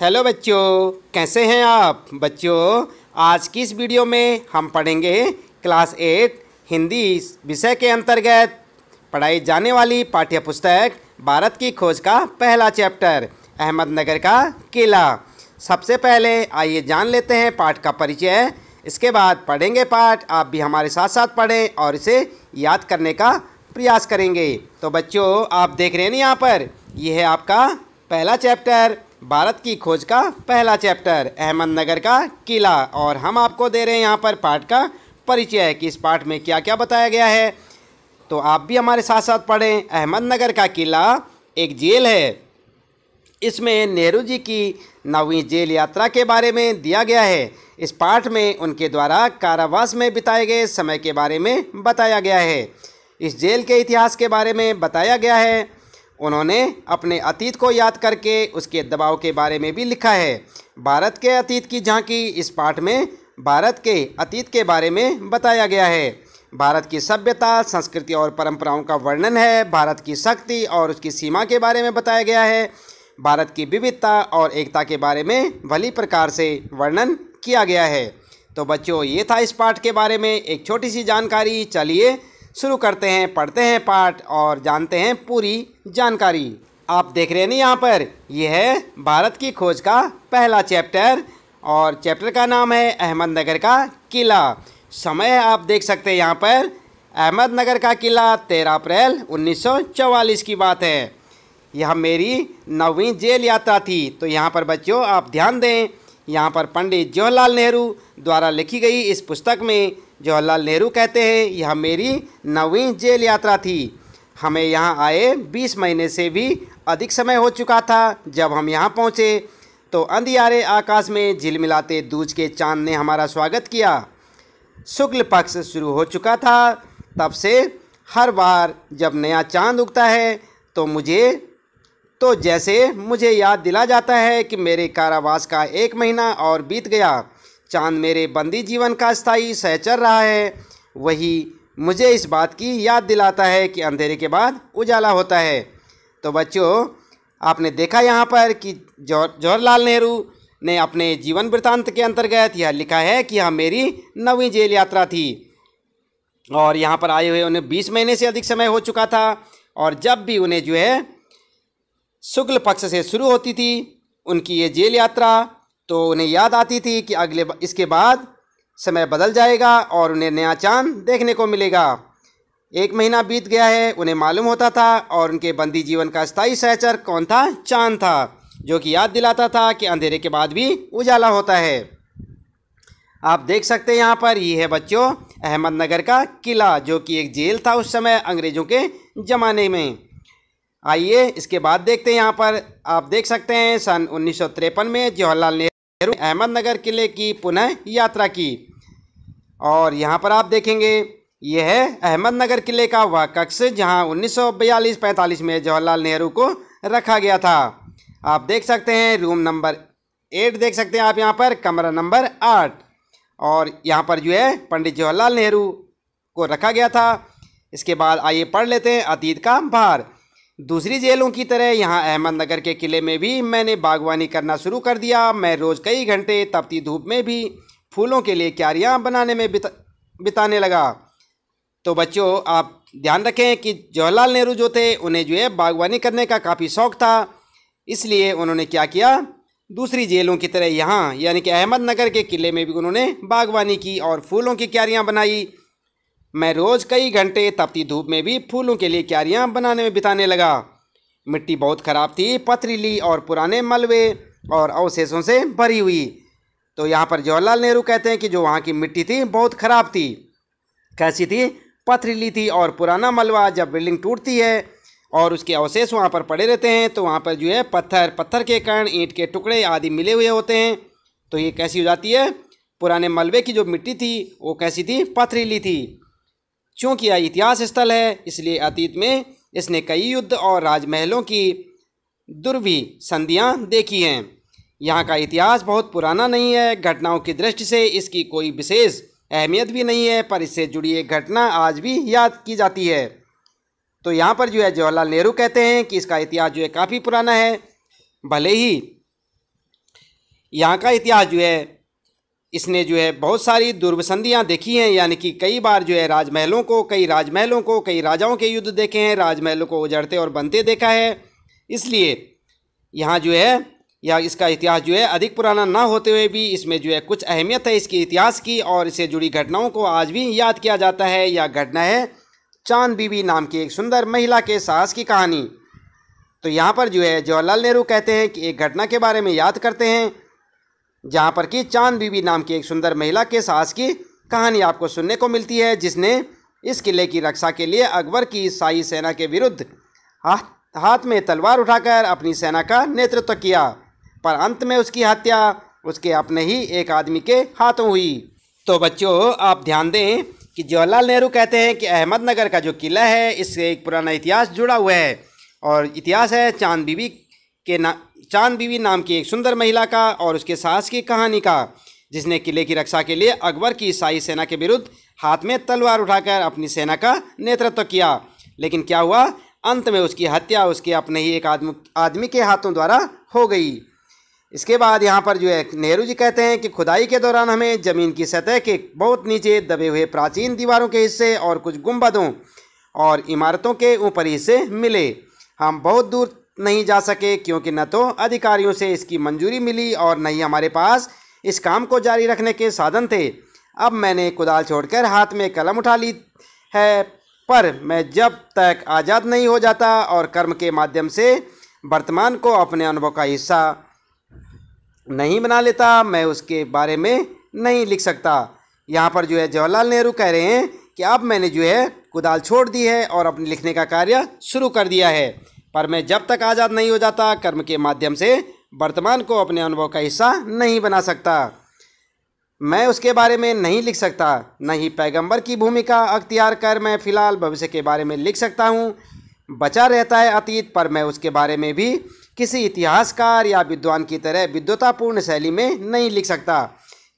Hello बच्चों कैसे हैं आप बच्चों आज की इस वीडियो में हम पढ़ेंगे क्लास एट हिंदी विषय के अंतर्गत पढ़ाई जाने वाली पाठ्यपुस्तक भारत की खोज का पहला चैप्टर अहमदनगर का किला सबसे पहले आइए जान लेते हैं पाठ का परिचय इसके बाद पढ़ेंगे पाठ आप भी हमारे साथ साथ पढ़ें और इसे याद करने का प्रयास करेंगे तो बच्चों आप देख रहे हैं यहाँ पर यह है आपका पहला चैप्टर भारत की खोज का पहला चैप्टर अहमदनगर का किला और हम आपको दे रहे हैं यहाँ पर पाठ का परिचय कि इस पाठ में क्या क्या बताया गया है तो आप भी हमारे साथ साथ पढ़ें अहमदनगर का किला एक जेल है इसमें नेहरू जी की नौवीं जेल यात्रा के बारे में दिया गया है इस पाठ में उनके द्वारा कारावास में बिताए गए समय के बारे में बताया गया है इस जेल के इतिहास के बारे में बताया गया है उन्होंने अपने अतीत को याद करके उसके दबाव के बारे में भी लिखा है भारत के अतीत की झांकी इस पाठ में भारत के अतीत के बारे में बताया गया है भारत की सभ्यता संस्कृति और परंपराओं का वर्णन है भारत की शक्ति और उसकी सीमा के बारे में बताया गया है भारत की विविधता और एकता के बारे में भली प्रकार से वर्णन किया गया है तो बच्चों ये था इस पाठ के बारे में एक छोटी सी जानकारी चलिए शुरू करते हैं पढ़ते हैं पाठ और जानते हैं पूरी जानकारी आप देख रहे हैं ना यहाँ पर यह है भारत की खोज का पहला चैप्टर और चैप्टर का नाम है अहमदनगर का किला समय आप देख सकते हैं यहाँ पर अहमदनगर का किला 13 अप्रैल 1944 की बात है यह मेरी नवीं जेल यात्रा थी तो यहाँ पर बच्चों आप ध्यान दें यहाँ पर पंडित जवाहरलाल नेहरू द्वारा लिखी गई इस पुस्तक में जवाहरलाल नेहरू कहते हैं यह मेरी नवीं जेल यात्रा थी हमें यहाँ आए 20 महीने से भी अधिक समय हो चुका था जब हम यहाँ पहुँचे तो अंधियारे आकाश में झिलमिलाते दूज के चांद ने हमारा स्वागत किया शुक्ल पक्ष शुरू हो चुका था तब से हर बार जब नया चांद उगता है तो मुझे तो जैसे मुझे याद दिला जाता है कि मेरे कारावास का एक महीना और बीत गया चांद मेरे बंदी जीवन का स्थायी सहचर रहा है वही मुझे इस बात की याद दिलाता है कि अंधेरे के बाद उजाला होता है तो बच्चों आपने देखा यहाँ पर कि जौहर जवाहरलाल नेहरू ने अपने जीवन वृत्तांत के अंतर्गत यह लिखा है कि यह मेरी नवी जेल यात्रा थी और यहाँ पर आए हुए उन्हें बीस महीने से अधिक समय हो चुका था और जब भी उन्हें जो है शुक्ल पक्ष से शुरू होती थी उनकी ये जेल यात्रा तो उन्हें याद आती थी कि अगले इसके बाद समय बदल जाएगा और उन्हें नया चांद देखने को मिलेगा एक महीना बीत गया है उन्हें मालूम होता था और उनके बंदी जीवन का स्थायी सहचर कौन था चांद था जो कि याद दिलाता था कि अंधेरे के बाद भी उजाला होता है आप देख सकते हैं यहाँ पर ये यह है बच्चों अहमदनगर का किला जो कि एक जेल था उस समय अंग्रेज़ों के ज़माने में आइए इसके बाद देखते हैं यहाँ पर आप देख सकते हैं सन उन्नीस में जवाहरलाल नेहरू अहमदनगर किले की पुनः यात्रा की और यहाँ पर आप देखेंगे यह है अहमदनगर किले का वह कक्ष जहाँ 1942-45 में जवाहरलाल नेहरू को रखा गया था आप देख सकते हैं रूम नंबर एट देख सकते हैं आप यहाँ पर कमरा नंबर आठ और यहाँ पर जो है पंडित जवाहरलाल नेहरू को रखा गया था इसके बाद आइए पढ़ लेते हैं अतीत का भार दूसरी जेलों की तरह यहाँ अहमदनगर के किले में भी मैंने बागवानी करना शुरू कर दिया मैं रोज़ कई घंटे तपती धूप में भी फूलों के लिए क्यारियाँ बनाने में बिता बिताने लगा तो बच्चों आप ध्यान रखें कि जवाहरलाल नेहरू जो थे उन्हें जो है बागवानी करने का काफ़ी शौक़ था इसलिए उन्होंने क्या किया दूसरी जेलों की तरह यहाँ यानी कि अहमदनगर के किले में भी उन्होंने बागवानी की और फूलों की क्यारियाँ बनाई मैं रोज़ कई घंटे तपती धूप में भी फूलों के लिए क्यारियाँ बनाने में बिताने लगा मिट्टी बहुत ख़राब थी पथरीली और पुराने मलबे और अवशेषों से भरी हुई तो यहाँ पर जवाहरलाल नेहरू कहते हैं कि जो वहाँ की मिट्टी थी बहुत ख़राब थी कैसी थी पथरीली थी और पुराना मलबा जब बिल्डिंग टूटती है और उसके अवशेष वहाँ पर पड़े रहते हैं तो वहाँ पर जो है पत्थर पत्थर के कण ईंट के टुकड़े आदि मिले हुए होते हैं तो ये कैसी हो जाती है पुराने मलबे की जो मिट्टी थी वो कैसी थी पथरीली थी चूँकि यह इतिहास स्थल है इसलिए अतीत में इसने कई युद्ध और राजमहलों की दुर्वी संधियाँ देखी हैं यहाँ का इतिहास बहुत पुराना नहीं है घटनाओं की दृष्टि से इसकी कोई विशेष अहमियत भी नहीं है पर इससे जुड़ी एक घटना आज भी याद की जाती है तो यहाँ पर जो है जवाहरलाल नेहरू कहते हैं कि इसका इतिहास जो है काफ़ी पुराना है भले ही यहाँ का इतिहास जो है इसने जो है बहुत सारी दुर्वसंधियाँ देखी हैं यानी कि कई बार जो है राजमहलों को कई राजमहलों को कई राजाओं के युद्ध देखे हैं राजमहलों को उजड़ते और बनते देखा है इसलिए यहाँ जो है या इसका इतिहास जो है अधिक पुराना ना होते हुए भी इसमें जो है कुछ अहमियत है इसके इतिहास की और इससे जुड़ी घटनाओं को आज भी याद किया जाता है यह घटना है चांद बीबी नाम की एक सुंदर महिला के साहस की कहानी तो यहाँ पर जो है जवाहरलाल नेहरू कहते हैं कि एक घटना के बारे में याद करते हैं जहाँ पर कि चांद बीबी नाम की एक सुंदर महिला के साहस की कहानी आपको सुनने को मिलती है जिसने इस किले की रक्षा के लिए अकबर की ईसाई सेना के विरुद्ध हाथ हाथ में तलवार उठाकर अपनी सेना का नेतृत्व किया पर अंत में उसकी हत्या उसके अपने ही एक आदमी के हाथों हुई तो बच्चों आप ध्यान दें कि जवाहरलाल नेहरू कहते हैं कि अहमदनगर का जो किला है इससे एक पुराना इतिहास जुड़ा हुआ है और इतिहास है चांद बीबी के ना चांद बीवी नाम की एक सुंदर महिला का और उसके सास की कहानी का जिसने किले की रक्षा के लिए अकबर की ईसाई सेना के विरुद्ध हाथ में तलवार उठाकर अपनी सेना का नेतृत्व किया लेकिन क्या हुआ अंत में उसकी हत्या उसके अपने ही एक आदमी आदमी के हाथों द्वारा हो गई इसके बाद यहाँ पर जो है नेहरू जी कहते हैं कि खुदाई के दौरान हमें ज़मीन की सतह के बहुत नीचे दबे हुए प्राचीन दीवारों के हिस्से और कुछ गुम्बदों और इमारतों के ऊपरी हिस्से मिले हम बहुत दूर नहीं जा सके क्योंकि न तो अधिकारियों से इसकी मंजूरी मिली और न ही हमारे पास इस काम को जारी रखने के साधन थे अब मैंने कुदाल छोड़कर हाथ में कलम उठा ली है पर मैं जब तक आज़ाद नहीं हो जाता और कर्म के माध्यम से वर्तमान को अपने अनुभव का हिस्सा नहीं बना लेता मैं उसके बारे में नहीं लिख सकता यहाँ पर जो है जवाहरलाल नेहरू कह रहे हैं कि अब मैंने जो है कुदाल छोड़ दी है और अपने लिखने का कार्य शुरू कर दिया है पर मैं जब तक आज़ाद नहीं हो जाता कर्म के माध्यम से वर्तमान को अपने अनुभव का हिस्सा नहीं बना सकता मैं उसके बारे में नहीं लिख सकता न ही पैगम्बर की भूमिका अख्तियार कर मैं फ़िलहाल भविष्य के बारे में लिख सकता हूँ बचा रहता है अतीत पर मैं उसके बारे में भी किसी इतिहासकार या विद्वान की तरह विद्वतापूर्ण शैली में नहीं लिख सकता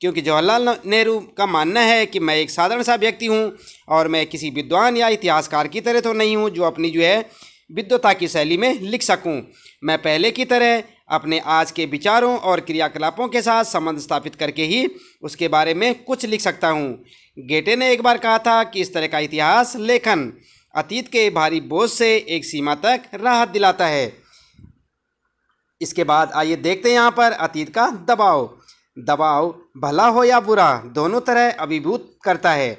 क्योंकि जवाहरलाल नेहरू का मानना है कि मैं एक साधारण सा व्यक्ति हूँ और मैं किसी विद्वान या इतिहासकार की तरह तो नहीं हूँ जो अपनी जो है विद्वता की शैली में लिख सकूं। मैं पहले की तरह अपने आज के विचारों और क्रियाकलापों के साथ संबंध स्थापित करके ही उसके बारे में कुछ लिख सकता हूँ गेटे ने एक बार कहा था कि इस तरह का इतिहास लेखन अतीत के भारी बोझ से एक सीमा तक राहत दिलाता है इसके बाद आइए देखते हैं यहाँ पर अतीत का दबाव दबाव भला हो या बुरा दोनों तरह अभिभूत करता है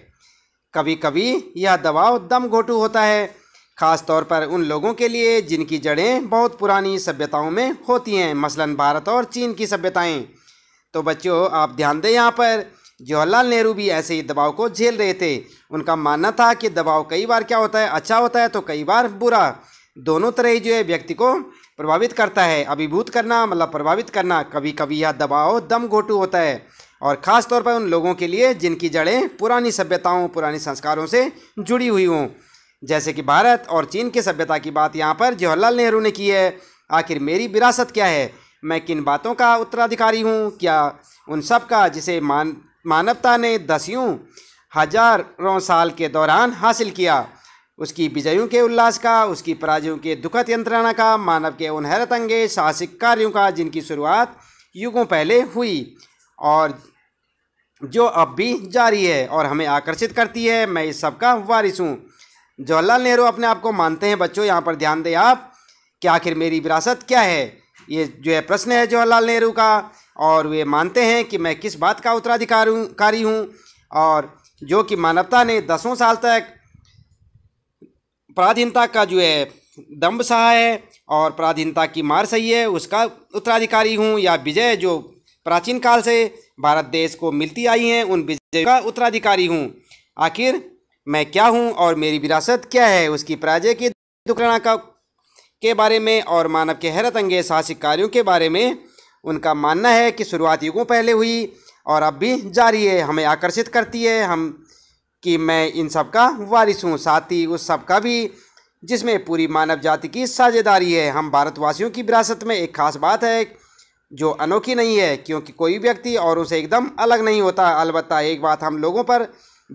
कभी कभी यह दबाव दम घोटू होता है खास तौर पर उन लोगों के लिए जिनकी जड़ें बहुत पुरानी सभ्यताओं में होती हैं मसलन भारत और चीन की सभ्यताएं तो बच्चों आप ध्यान दें यहाँ पर जवाहरलाल नेहरू भी ऐसे ही दबाव को झेल रहे थे उनका मानना था कि दबाव कई बार क्या होता है अच्छा होता है तो कई बार बुरा दोनों तरह ही जो है व्यक्ति को प्रभावित करता है अभिभूत करना मतलब प्रभावित करना कभी कभी यह दबाव दम घोटू होता है और ख़ास तौर पर उन लोगों के लिए जिनकी जड़ें पुरानी सभ्यताओं पुरानी संस्कारों से जुड़ी हुई हों जैसे कि भारत और चीन की सभ्यता की बात यहाँ पर जवाहरलाल नेहरू ने की है आखिर मेरी विरासत क्या है मैं किन बातों का उत्तराधिकारी हूँ क्या उन सब का जिसे मान मानवता ने दसियों हजारों साल के दौरान हासिल किया उसकी विजयों के उल्लास का उसकी पराजयों के दुखद यंत्रणा का मानव के उन हैरत साहसिक कार्यों का जिनकी शुरुआत युगों पहले हुई और जो अब भी जारी है और हमें आकर्षित करती है मैं इस सब का वारिस हूँ जवाहरलाल नेहरू अपने आप को मानते हैं बच्चों यहाँ पर ध्यान दें आप कि आखिर मेरी विरासत क्या है ये जो है प्रश्न है जवाहरलाल नेहरू का और वे मानते हैं कि मैं किस बात का उत्तराधिकारी हूँ और जो कि मानवता ने दसों साल तक पराधीनता का जो है दम्भ सहा है और पराधीनता की मार सही है उसका उत्तराधिकारी हूँ या विजय जो प्राचीन काल से भारत देश को मिलती आई हैं उन विजय का उत्तराधिकारी हूँ आखिर मैं क्या हूँ और मेरी विरासत क्या है उसकी पराजय की दुखना का के बारे में और मानव के हैरत अंगेज साहसिक कार्यों के बारे में उनका मानना है कि शुरुआत युगों पहले हुई और अब भी जारी है हमें आकर्षित करती है हम कि मैं इन सब का वारिस हूँ साथ ही उस सब का भी जिसमें पूरी मानव जाति की साझेदारी है हम भारतवासियों की विरासत में एक खास बात है जो अनोखी नहीं है क्योंकि कोई व्यक्ति और उसे एकदम अलग नहीं होता अलबत्त एक बात हम लोगों पर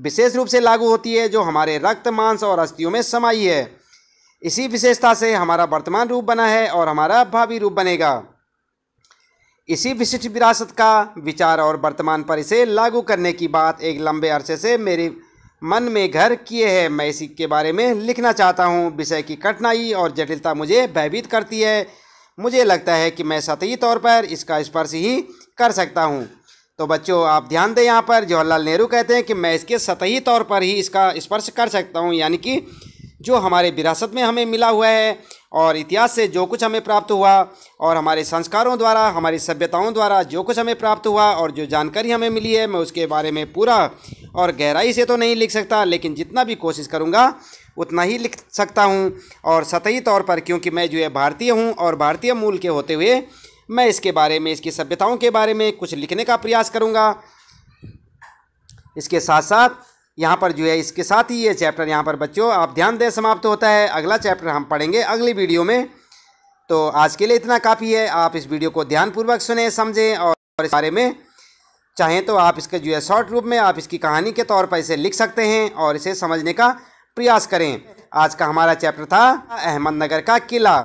विशेष रूप से लागू होती है जो हमारे रक्त मांस और अस्थियों में समाई है इसी विशेषता से हमारा वर्तमान रूप बना है और हमारा भावी रूप बनेगा इसी विशिष्ट विरासत का विचार और वर्तमान पर इसे लागू करने की बात एक लंबे अरसे से मेरे मन में घर किए है मैं इसी के बारे में लिखना चाहता हूँ विषय की कठिनाई और जटिलता मुझे भयभीत करती है मुझे लगता है कि मैं सतही तौर पर इसका स्पर्श इस ही कर सकता हूँ तो बच्चों आप ध्यान दें यहाँ पर जवाहरलाल नेहरू कहते हैं कि मैं इसके सतही तौर पर ही इसका स्पर्श कर सकता हूँ यानी कि जो हमारे विरासत में हमें मिला हुआ है और इतिहास से जो कुछ हमें प्राप्त हुआ और हमारे संस्कारों द्वारा हमारी सभ्यताओं द्वारा जो कुछ हमें प्राप्त हुआ और जो जानकारी हमें मिली है मैं उसके बारे में पूरा और गहराई से तो नहीं लिख सकता लेकिन जितना भी कोशिश करूँगा उतना ही लिख सकता हूँ और सतही तौर पर क्योंकि मैं जो है भारतीय हूँ और भारतीय मूल के होते हुए मैं इसके बारे में इसकी सभ्यताओं के बारे में कुछ लिखने का प्रयास करूँगा इसके साथ साथ यहाँ पर जो है इसके साथ ही ये चैप्टर यहाँ पर बच्चों आप ध्यान दें समाप्त होता है अगला चैप्टर हम पढ़ेंगे अगली वीडियो में तो आज के लिए इतना काफ़ी है आप इस वीडियो को ध्यानपूर्वक सुने समझें और इस बारे में चाहें तो आप इसके जो है शॉर्ट रूप में आप इसकी कहानी के तौर पर इसे लिख सकते हैं और इसे समझने का प्रयास करें आज का हमारा चैप्टर था अहमदनगर का किला